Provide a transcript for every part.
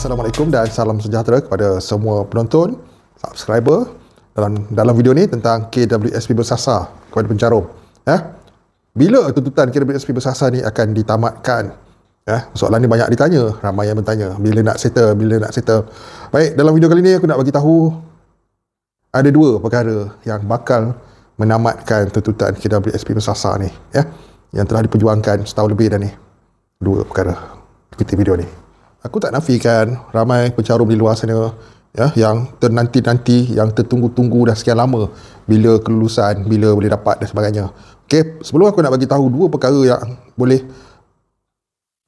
Assalamualaikum dan salam sejahtera kepada semua penonton, subscriber dalam dalam video ni tentang KWSP Bersasar kepada pencarum. Eh? Bila tuntutan KWSP Bersasar ni akan ditamatkan? Eh? Soalan ni banyak ditanya, ramai yang bertanya. Bila nak settle, bila nak settle. Baik, dalam video kali ni aku nak bagi tahu ada dua perkara yang bakal menamatkan tuntutan KWSP Bersasar ni. Eh? Yang telah diperjuangkan setahun lebih dah ni. Dua perkara. Ikuti video ni aku tak nafikan ramai pencarum di luar sana ya yang ternanti-nanti yang tertunggu-tunggu dah sekian lama bila kelulusan bila boleh dapat dan sebagainya okey sebelum aku nak bagi tahu dua perkara yang boleh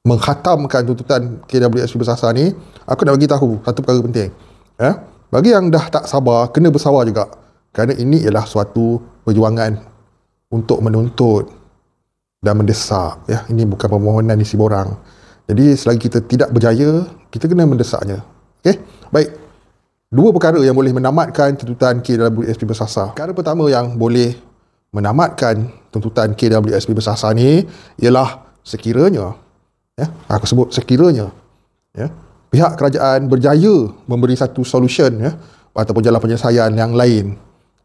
menghatamkan tuntutan KWSP bersasar ni aku nak bagi tahu satu perkara penting ya bagi yang dah tak sabar kena bersabar juga kerana ini ialah suatu perjuangan untuk menuntut dan mendesak ya ini bukan permohonan isi borang jadi selagi kita tidak berjaya, kita kena mendesaknya. Okey. Baik. Dua perkara yang boleh menamatkan tuntutan K dalam SP bersasar. Perkara pertama yang boleh menamatkan tuntutan K dalam SP bersasar ni ialah sekiranya ya, ha, aku sebut sekiranya ya, pihak kerajaan berjaya memberi satu solution ya ataupun jalan penyelesaian yang lain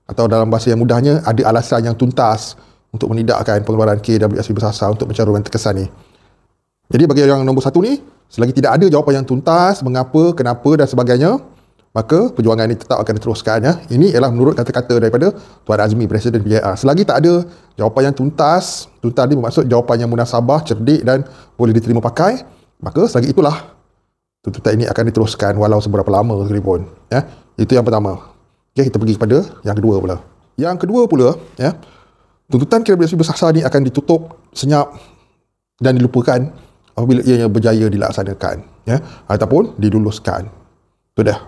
atau dalam bahasa yang mudahnya ada alasan yang tuntas untuk menidakkan pengeluaran KWSB bersasar untuk mencarukan terkesan ini. Jadi bagi yang nombor satu ni, selagi tidak ada jawapan yang tuntas, mengapa, kenapa dan sebagainya, maka perjuangan ini tetap akan diteruskan. Ya. Ini ialah menurut kata-kata daripada Tuan Azmi, Presiden PIR. Selagi tak ada jawapan yang tuntas, tuntas ini bermaksud jawapan yang munasabah, cerdik dan boleh diterima pakai, maka selagi itulah tuntutan ini akan diteruskan walau seberapa lama sekalipun. Ya. Itu yang pertama. Okay, kita pergi kepada yang kedua pula. Yang kedua pula, ya, tuntutan kira-kira bersaksa ini akan ditutup, senyap dan dilupakan apabila ianya berjaya dilaksanakan ya ataupun diluluskan itu dah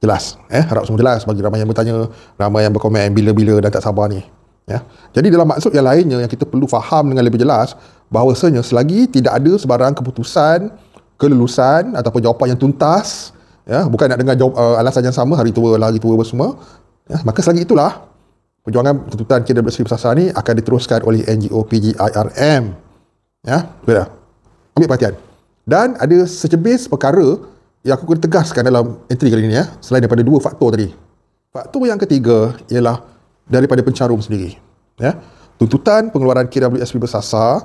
jelas eh harap semua jelas bagi ramai yang bertanya ramai yang berkomen bila-bila dan tak sabar ni ya jadi dalam maksud yang lainnya yang kita perlu faham dengan lebih jelas bahawasanya selagi tidak ada sebarang keputusan kelulusan ataupun jawapan yang tuntas ya bukan nak dengar jawab, uh, alasan yang sama hari tua lagi hari tua semua ya maka selagi itulah perjuangan tuntutan kita KWSP Pesasar ini akan diteruskan oleh NGO PGIRM ya sudah ambil perhatian. Dan ada secebis perkara yang aku kena tegaskan dalam entry kali ini ya. Selain daripada dua faktor tadi. Faktor yang ketiga ialah daripada pencarum sendiri. Ya. Tuntutan pengeluaran KWSP bersasar,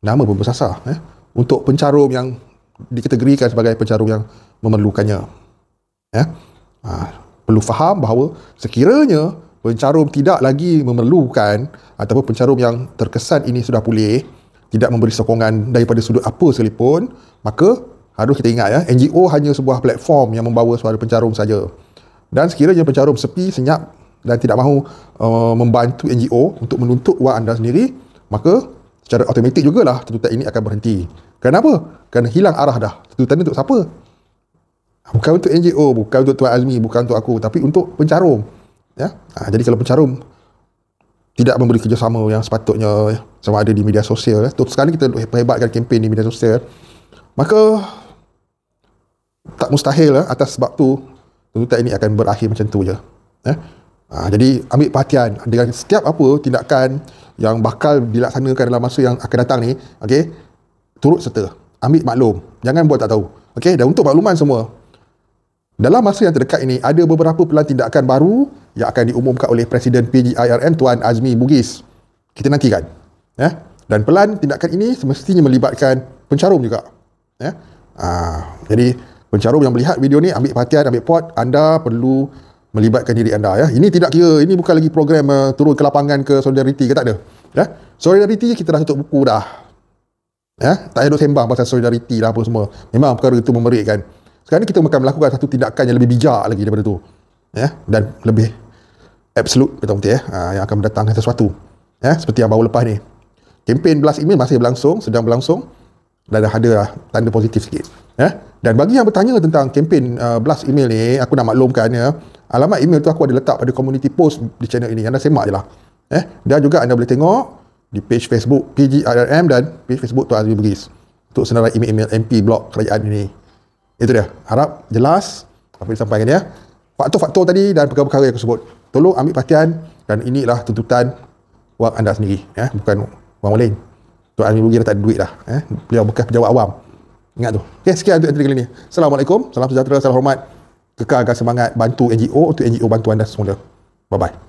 nama pun bersasar. Ya. Untuk pencarum yang dikategorikan sebagai pencarum yang memerlukannya. Ya. Ha, perlu faham bahawa sekiranya pencarum tidak lagi memerlukan ataupun pencarum yang terkesan ini sudah pulih, tidak memberi sokongan daripada sudut apa sekalipun, maka harus kita ingat ya, NGO hanya sebuah platform yang membawa suara pencarum saja. Dan sekiranya pencarum sepi, senyap dan tidak mahu uh, membantu NGO untuk menuntut wang anda sendiri, maka secara automatik jugalah tuntutan ini akan berhenti. Kenapa? Kerana hilang arah dah. Tuntutan ini untuk siapa? Bukan untuk NGO, bukan untuk Tuan Azmi, bukan untuk aku, tapi untuk pencarum. Ya? Ha, jadi kalau pencarum tidak memberi kerjasama yang sepatutnya eh, sama ada di media sosial. Eh. Sekarang kita hebatkan kempen di media sosial. Eh. Maka tak mustahil eh, atas sebab tu tuntutan ini akan berakhir macam tu je. Eh. Ha, jadi ambil perhatian dengan setiap apa tindakan yang bakal dilaksanakan dalam masa yang akan datang ni, okey. Turut serta. Ambil maklum. Jangan buat tak tahu. Okey, dan untuk makluman semua. Dalam masa yang terdekat ini ada beberapa pelan tindakan baru yang akan diumumkan oleh Presiden PGIRM Tuan Azmi Bugis. Kita nantikan. Ya? Dan pelan tindakan ini semestinya melibatkan pencarum juga. Ya? Aa, ah, jadi pencarum yang melihat video ni ambil perhatian, ambil pot, anda perlu melibatkan diri anda. Ya? Ini tidak kira, ini bukan lagi program uh, turun ke lapangan ke solidariti ke tak ada. Ya? Solidariti kita dah tutup buku dah. Ya? Tak ada duk sembang pasal solidariti lah apa semua. Memang perkara itu memerikkan. Sekarang ni kita akan melakukan satu tindakan yang lebih bijak lagi daripada itu. Ya? Dan lebih absolute kata putih eh, uh, yang akan mendatangkan sesuatu eh, seperti yang baru lepas ni kempen blast email masih berlangsung sedang berlangsung dan dah ada lah tanda positif sikit eh? dan bagi yang bertanya tentang kempen uh, ah, blast email ni aku nak maklumkan ya alamat email tu aku ada letak pada community post di channel ini anda semak je lah eh? dan juga anda boleh tengok di page Facebook PGRM dan page Facebook Tuan Azmi Bugis untuk senarai email-email MP blog kerajaan ini itu dia harap jelas apa yang disampaikan ya faktor-faktor tadi dan perkara-perkara yang aku sebut tolong ambil perhatian dan inilah tuntutan wang anda sendiri ya eh? bukan wang lain tu Amir Bugi dah tak ada duit dah eh? Ya. beliau bekas pejabat awam ingat tu okay, sekian untuk kali ini Assalamualaikum salam sejahtera salam hormat kekalkan semangat bantu NGO untuk NGO bantu anda semula bye bye